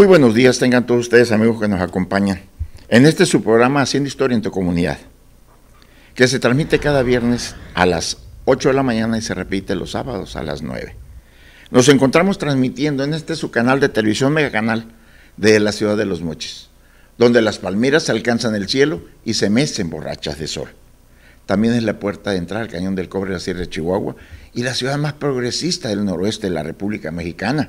Muy buenos días tengan todos ustedes amigos que nos acompañan en este su programa Haciendo Historia en tu Comunidad, que se transmite cada viernes a las 8 de la mañana y se repite los sábados a las 9. Nos encontramos transmitiendo en este su canal de televisión megacanal de la ciudad de Los Mochis, donde las palmeras alcanzan el cielo y se mecen borrachas de sol. También es la puerta de entrada al Cañón del Cobre de la Sierra de Chihuahua y la ciudad más progresista del noroeste de la República Mexicana.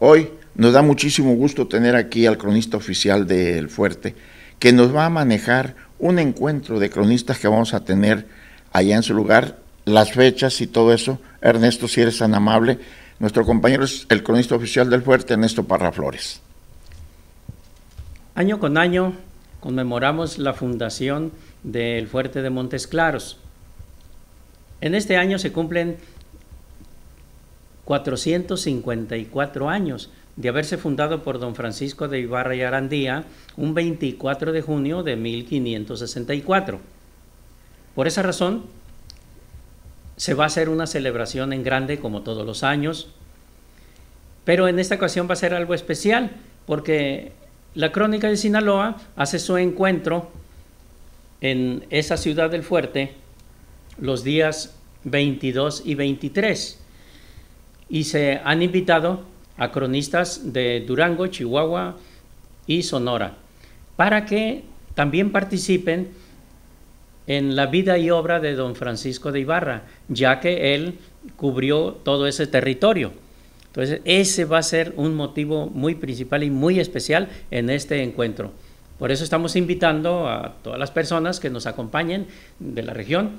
Hoy nos da muchísimo gusto tener aquí al cronista oficial del Fuerte, que nos va a manejar un encuentro de cronistas que vamos a tener allá en su lugar, las fechas y todo eso. Ernesto, si eres tan amable, nuestro compañero es el cronista oficial del Fuerte, Ernesto Parraflores. Año con año conmemoramos la fundación del Fuerte de Montes Claros. En este año se cumplen 454 años de haberse fundado por don Francisco de Ibarra y Arandía un 24 de junio de 1564. Por esa razón, se va a hacer una celebración en grande como todos los años, pero en esta ocasión va a ser algo especial porque la Crónica de Sinaloa hace su encuentro en esa ciudad del fuerte los días 22 y 23 y se han invitado a cronistas de Durango, Chihuahua y Sonora, para que también participen en la vida y obra de don Francisco de Ibarra, ya que él cubrió todo ese territorio. Entonces, ese va a ser un motivo muy principal y muy especial en este encuentro. Por eso estamos invitando a todas las personas que nos acompañen de la región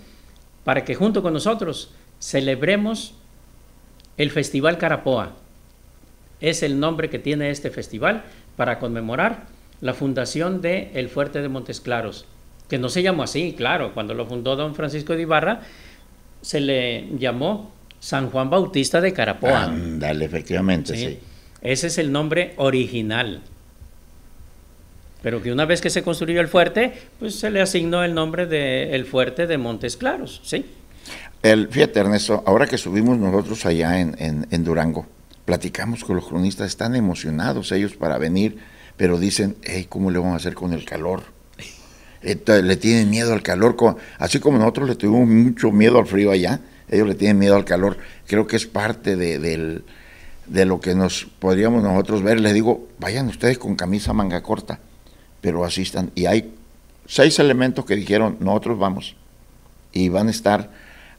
para que junto con nosotros celebremos el Festival Carapoa, es el nombre que tiene este festival para conmemorar la fundación de El Fuerte de Montes Claros, que no se llamó así, claro, cuando lo fundó don Francisco de Ibarra, se le llamó San Juan Bautista de Carapoa. Ándale, efectivamente, sí. Ese es el nombre original. Pero que una vez que se construyó el fuerte, pues se le asignó el nombre de Fuerte de Montes Claros, ¿sí? El, fíjate, Ernesto, ahora que subimos nosotros allá en Durango, platicamos con los cronistas, están emocionados ellos para venir, pero dicen, ¿cómo le vamos a hacer con el calor? le tienen miedo al calor, así como nosotros le tuvimos mucho miedo al frío allá, ellos le tienen miedo al calor. Creo que es parte de, de lo que nos podríamos nosotros ver. Les digo, vayan ustedes con camisa manga corta, pero asistan. Y hay seis elementos que dijeron, nosotros vamos. Y van a estar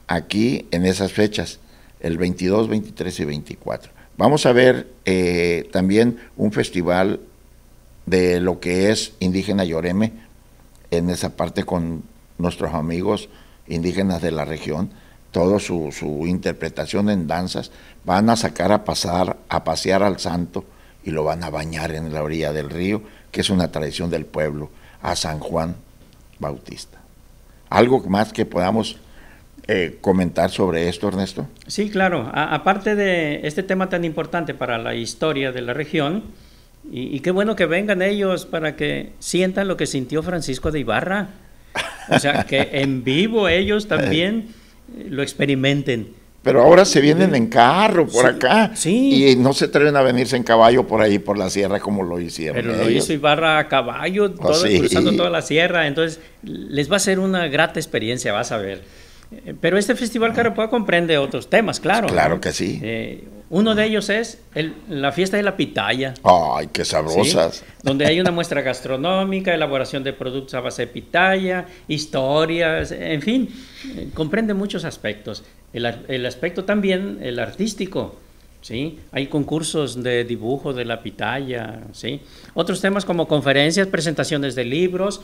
aquí en esas fechas, el 22, 23 y 24. Vamos a ver eh, también un festival de lo que es indígena Lloreme, en esa parte con nuestros amigos indígenas de la región, toda su, su, interpretación en danzas, van a sacar a pasar, a pasear al santo y lo van a bañar en la orilla del río, que es una tradición del pueblo, a San Juan Bautista. Algo más que podamos eh, comentar sobre esto, Ernesto? Sí, claro. aparte de este tema tan importante para la historia de la región, y, qué bueno que vengan ellos para que sientan lo que sintió Francisco de Ibarra. O sea, que en vivo ellos también eh, lo experimenten. Pero ahora se vienen en carro por acá. Y no se atreven a venirse en caballo por ahí, por la sierra, como lo hicieron. Pero lo hizo Ibarra a caballo, oh, cruzando toda la sierra. Entonces, les va a ser una grata experiencia, vas a ver. Eh, pero este Festival ah. Carapua comprende otros temas, claro. Claro que sí. Eh, uno de ellos es la fiesta de la pitaya. ¡Ay, qué sabrosas! Donde hay una muestra gastronómica, elaboración de productos a base de pitaya, historias, en fin, eh, comprende muchos aspectos. El, el, aspecto también, el artístico, ¿sí? Hay concursos de dibujo de la pitaya, ¿sí? Otros temas como conferencias, presentaciones de libros,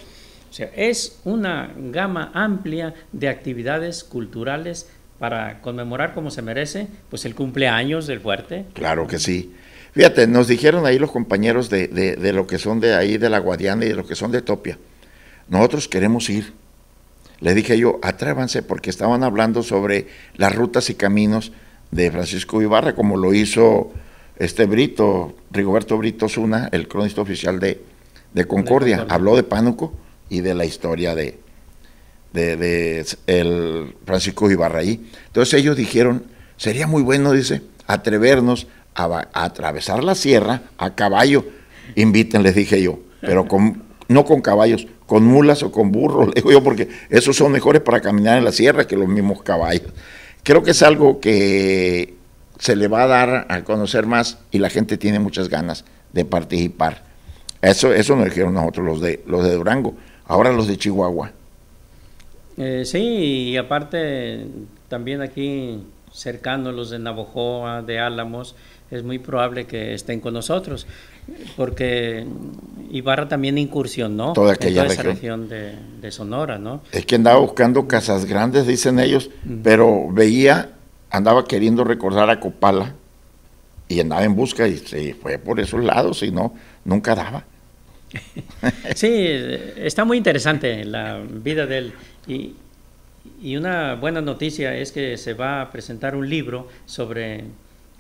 o sea, es una gama amplia de actividades culturales para conmemorar como se merece, pues el cumpleaños del fuerte. Claro que sí. Fíjate, nos dijeron ahí los compañeros de, lo que son de ahí, de la Guadiana y de lo que son de Topia. Nosotros queremos ir. Le dije yo, atrévanse porque estaban hablando sobre las rutas y caminos de Francisco Ibarra, como lo hizo este Brito, Rigoberto Brito Zuna, el cronista oficial De Concordia. Habló de Pánuco y de la historia de, de, el Francisco Ibarraí. Entonces ellos dijeron, sería muy bueno, dice, atrevernos a, atravesar la sierra a caballo. Inviten, dije yo, pero con, no con caballos, con mulas o con burros, digo yo, porque esos son mejores para caminar en la sierra que los mismos caballos. Creo que es algo que se le va a dar a conocer más y la gente tiene muchas ganas de participar. Eso, eso nos dijeron nosotros los de, los de Durango ahora los de Chihuahua. Eh, sí, y aparte también aquí cercanos los de Navojoa, de Álamos, es muy probable que estén con nosotros, porque Ibarra también incursionó toda en toda región. esa región de, Sonora, ¿no? Es que andaba buscando casas grandes, dicen ellos, pero veía, andaba queriendo recordar a Copala y andaba en busca y se fue por esos lados y no, nunca daba. Sí, está muy interesante la vida de él. Y, una buena noticia es que se va a presentar un libro sobre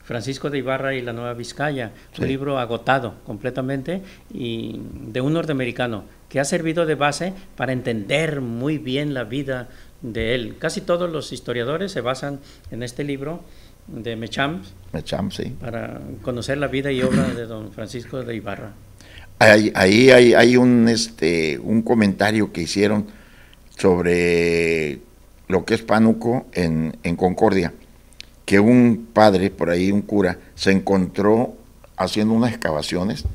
Francisco de Ibarra y la Nueva Vizcaya, un libro agotado completamente y de un norteamericano que ha servido de base para entender muy bien la vida de él. Casi todos los historiadores se basan en este libro de Mecham, para conocer la vida y obra de don Francisco de Ibarra. Ahí, hay, un, este, un comentario que hicieron sobre lo que es Pánuco en, Concordia, que un padre, por ahí un cura, se encontró haciendo unas excavaciones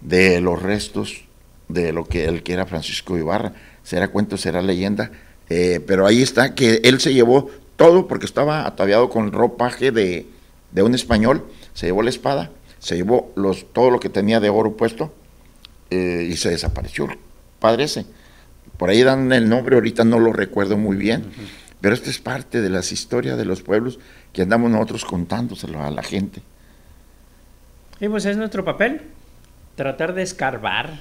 de los restos de lo que él que era Francisco Ibarra. Será cuento, será leyenda, eh, pero ahí está que él se llevó todo porque estaba ataviado con ropaje de, de un español, se llevó la espada, se llevó los, todo lo que tenía de oro puesto eh, y se desapareció padre ese. Por ahí dan el nombre, ahorita no lo recuerdo muy bien, pero esta es parte de las historias de los pueblos que andamos nosotros contándoselo a la gente. Y pues es nuestro papel, tratar de escarbar,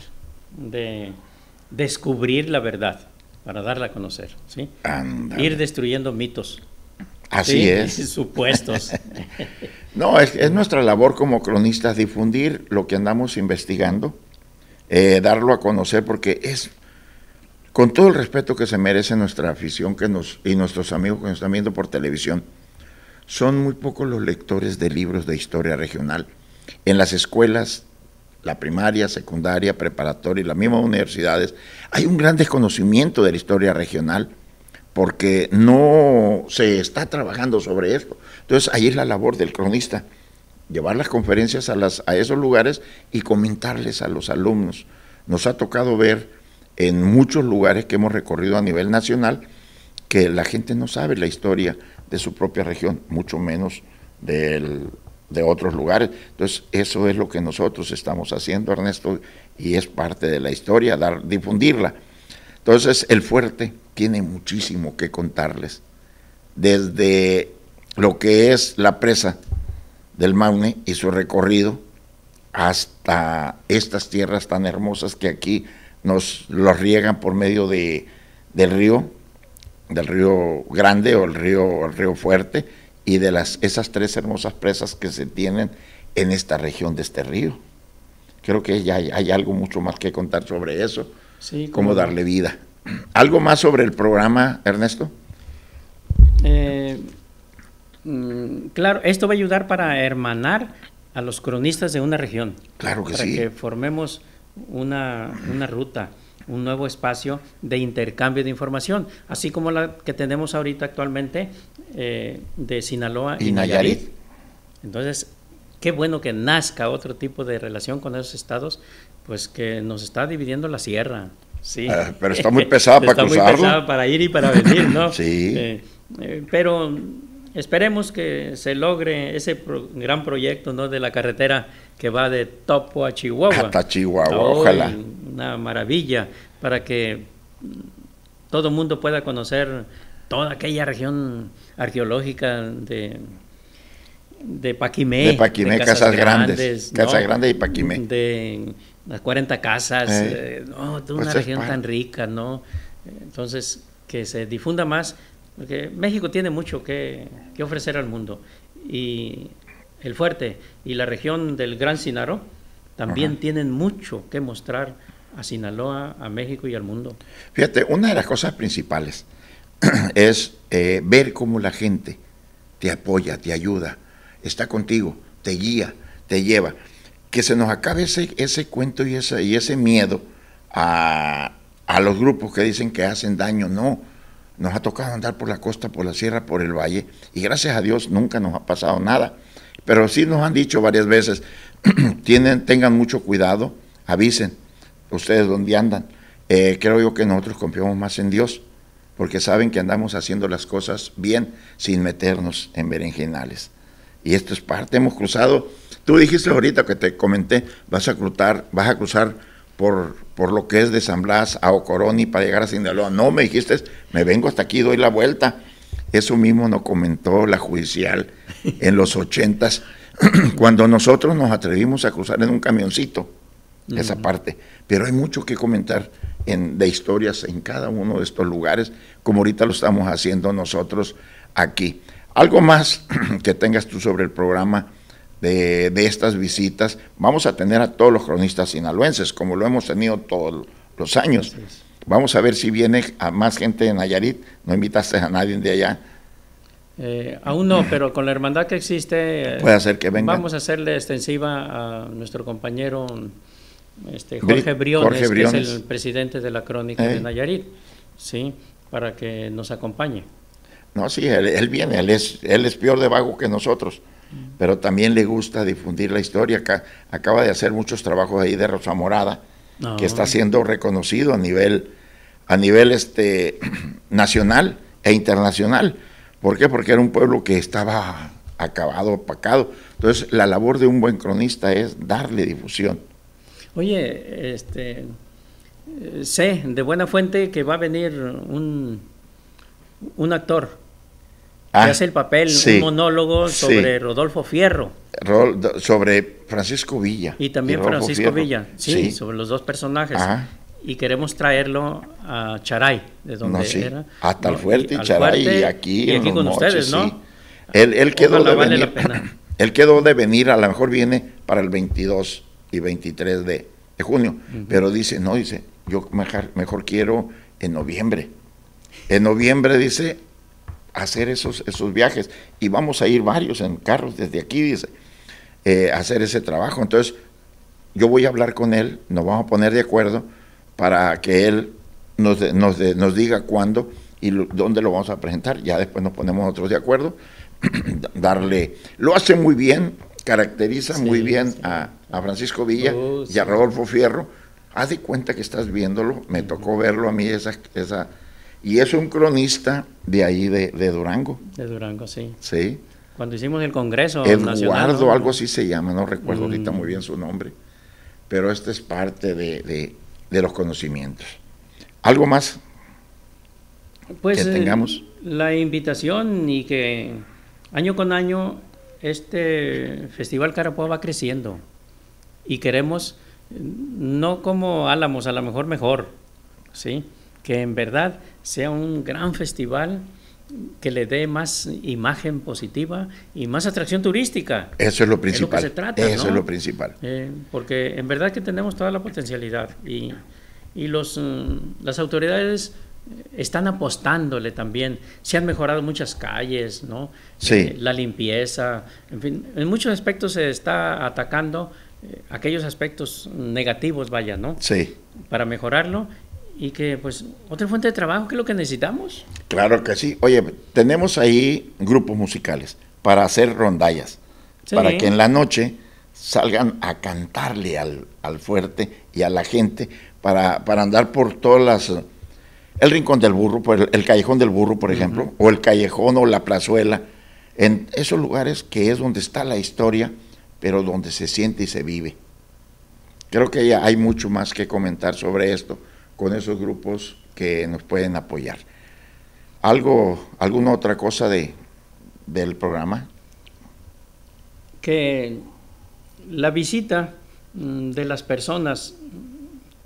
de descubrir la verdad para darla a conocer, ¿sí? Ir destruyendo mitos. Así es. Supuestos. no, es, es, nuestra labor como cronistas difundir lo que andamos investigando eh, darlo a conocer porque es, con todo el respeto que se merece nuestra afición que nos, y nuestros amigos que nos están viendo por televisión, son muy pocos los lectores de libros de historia regional. En las escuelas, la primaria, secundaria, preparatoria y las mismas universidades, hay un gran desconocimiento de la historia regional porque no se está trabajando sobre esto. Entonces ahí es la labor del cronista llevar las conferencias a, las, a esos lugares y comentarles a los alumnos. Nos ha tocado ver en muchos lugares que hemos recorrido a nivel nacional que la gente no sabe la historia de su propia región, mucho menos de otros lugares. Entonces, eso es lo que nosotros estamos haciendo, Ernesto, y es parte de la historia, dar, difundirla. Entonces, el fuerte tiene muchísimo que contarles, desde lo que es la presa del Maune y su recorrido hasta estas tierras tan hermosas que aquí nos los riegan por medio de, del río, del río Grande o el río, el río Fuerte, y de las, esas tres hermosas presas que se tienen en esta región de este río. Creo que ya hay, algo mucho más que contar sobre eso, sí, cómo darle vida. ¿Algo más sobre el programa, Ernesto? Mm, claro, esto va a ayudar para hermanar a los cronistas de una región. Claro que sí. Para que formemos una, ruta, un nuevo espacio de intercambio de información, así como la que tenemos ahorita actualmente eh, de Sinaloa y, Nayarit. Entonces, qué bueno que nazca otro tipo de relación con esos estados, pues que nos está dividiendo la sierra. Sí. Ah, pero está muy pesada para cruzarlo. Está muy pesada para ir y para venir, ¿no? sí. Eh, eh, pero Esperemos que se logre ese gran proyecto ¿no? de la carretera que va de Topo a Chihuahua. Hasta Chihuahua, ojalá. Una maravilla para que todo el mundo pueda conocer toda aquella región arqueológica de, de Paquimé. De Paquimé, Casas, Grandes. Casas Grandes y Paquimé. De las 40 casas, eh, eh, de una pues región tan rica, ¿no? Entonces, que se difunda más porque México tiene mucho que, ofrecer al mundo. Y el fuerte y la región del Gran Sinaro también tienen mucho que mostrar a Sinaloa, a México y al mundo. Fíjate, una de las cosas principales es eh, ver cómo la gente te apoya, te ayuda, está contigo, te guía, te lleva. Que se nos acabe ese, ese cuento y ese, y ese miedo a, a los grupos que dicen que hacen daño. No, nos ha tocado andar por la costa, por la sierra, por el valle, y gracias a Dios nunca nos ha pasado nada. Pero sí nos han dicho varias veces, tienen, tengan mucho cuidado, avisen ustedes dónde andan. Eh, creo yo que nosotros confiamos más en Dios, porque saben que andamos haciendo las cosas bien sin meternos en berenjenales. Y esto es parte, hemos cruzado, tú dijiste ahorita que te comenté, vas a cruzar, vas a cruzar por por lo que es de San Blas a Ocoroni para llegar a Sinaloa. No, me dijiste, me vengo hasta aquí, doy la vuelta. Eso mismo nos comentó la judicial en los ochentas, cuando nosotros nos atrevimos a cruzar en un camioncito, esa parte. Pero hay mucho que comentar en, de historias en cada uno de estos lugares, como ahorita lo estamos haciendo nosotros aquí. Algo más que tengas tú sobre el programa de, estas visitas, vamos a tener a todos los cronistas sinaloenses, como lo hemos tenido todos los años. Vamos a ver si viene a más gente de Nayarit, no invitaste a nadie de allá. Eh, aún no, pero con la hermandad que existe, eh, vamos a hacerle extensiva a nuestro compañero este, Jorge, Briones, que es el presidente de la Crónica de eh. Nayarit, sí, para que nos acompañe. No, sí, él, viene, él es, él es peor de vago que nosotros pero también le gusta difundir la historia. acaba de hacer muchos trabajos ahí de Rosa Morada, que está ah. siendo reconocido a nivel, a nivel este, nacional e internacional. ¿Por qué? Porque era un pueblo que estaba acabado, opacado. Entonces, la labor de un buen cronista es darle difusión. Oye, este, eh, sé de buena fuente que va a venir un, un actor Ah, hace el papel, un monólogo sobre Rodolfo Fierro. sobre Francisco Villa. Y también Francisco Villa, sí, sobre los dos personajes. Y queremos traerlo a Charay, de donde era. Hasta ah, el fuerte y, Charay, y aquí. Y aquí con ustedes, ¿no? Él, quedó de venir. Él quedó de venir, a lo mejor viene para el 22 y 23 de, junio. Pero dice, no, dice, yo mejor quiero en noviembre. En noviembre, dice, hacer esos, esos viajes. Y vamos a ir varios en carros desde aquí, dice, eh, hacer ese trabajo. Entonces, yo voy a hablar con él, nos vamos a poner de acuerdo para que él nos, nos, nos diga cuándo y dónde lo vamos a presentar. Ya después nos ponemos otros de acuerdo. Darle, lo hace muy bien, caracteriza muy bien a, Francisco Villa oh, y a Rodolfo Fierro. Haz de cuenta que estás viéndolo, me tocó verlo a mí esa, esa y es un cronista de ahí, de, Durango. De Durango, sí. Sí. Cuando hicimos el Congreso Eduardo, Nacional, algo así se llama, no recuerdo ahorita mm. muy bien su nombre. Pero esto es parte de, los conocimientos. ¿Algo más? Pues que eh, tengamos. la invitación y que año con año este Festival Carapoa va creciendo y queremos, eh, no como Álamos, a lo mejor mejor, ¿sí? que en verdad sea un gran festival que le dé más imagen positiva y más atracción turística. Eso es lo principal. Eso es lo principal. Eh, porque en verdad que tenemos toda la potencialidad y, y los, mm, las autoridades eh, están apostándole también. Se han mejorado muchas calles, ¿no? Eh, la limpieza, en fin, en muchos aspectos se está atacando aquellos aspectos negativos, vaya, ¿no? Sí. Para mejorarlo y que pues otra fuente de trabajo que es lo que necesitamos. Claro que sí. Oye, tenemos ahí grupos musicales para hacer rondallas, para que en la noche salgan a cantarle al, al fuerte y a la gente para, andar por todas las... El rincón del burro, por el, callejón del burro, por ejemplo, o el callejón o la plazuela, en esos lugares que es donde está la historia, pero donde se siente y se vive. Creo que ya hay mucho más que comentar sobre esto con esos grupos que nos pueden apoyar. ¿Algo, ¿Alguna otra cosa de, del programa? Que la visita mm, de las personas,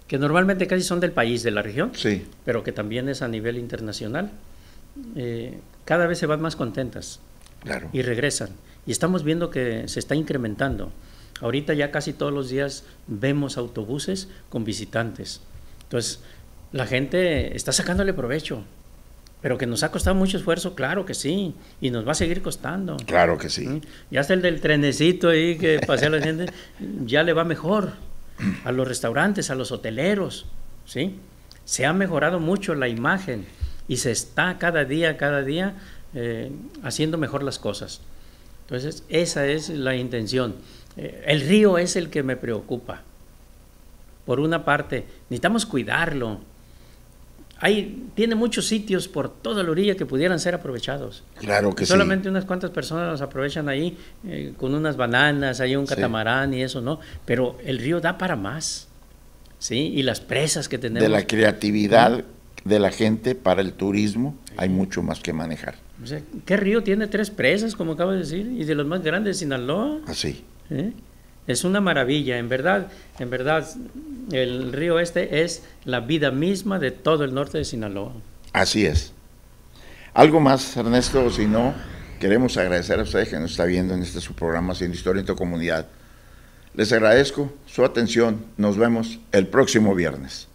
que normalmente casi son del país, de la región, sí. pero que también es a nivel internacional, eh, cada vez se van más contentas y regresan. Y estamos viendo que se está incrementando. Ahorita ya casi todos los días vemos autobuses con visitantes. Entonces, la gente está sacándole provecho, pero que nos ha costado mucho esfuerzo, claro que sí, y nos va a seguir costando. Claro que sí. Ya hasta el del trenecito ahí que pasea la gente, ya le va mejor a los restaurantes, a los hoteleros, ¿sí? Se ha mejorado mucho la imagen y se está cada día, cada día eh, haciendo mejor las cosas. Entonces, esa es la intención. Eh, el río es el que me preocupa por una parte, necesitamos cuidarlo. Hay, tiene muchos sitios por toda la orilla que pudieran ser aprovechados. Claro que Solamente unas cuantas personas los aprovechan ahí eh, con unas bananas, hay un catamarán y eso, ¿no? Pero el río da para más. ¿Sí? Y las presas que tenemos. De la creatividad de la gente para el turismo hay mucho más que manejar. O sea, ¿Qué río tiene tres presas, como acabas de decir? Y de los más grandes, Sinaloa. Así. Ah, ¿Eh? Es una maravilla, en verdad, en verdad, el río este es la vida misma de todo el norte de Sinaloa. Así es. Algo más, Ernesto, si no, queremos agradecer a ustedes que nos está viendo en este su programa Haciendo Historia en tu comunidad. Les agradezco su atención. Nos vemos el próximo viernes.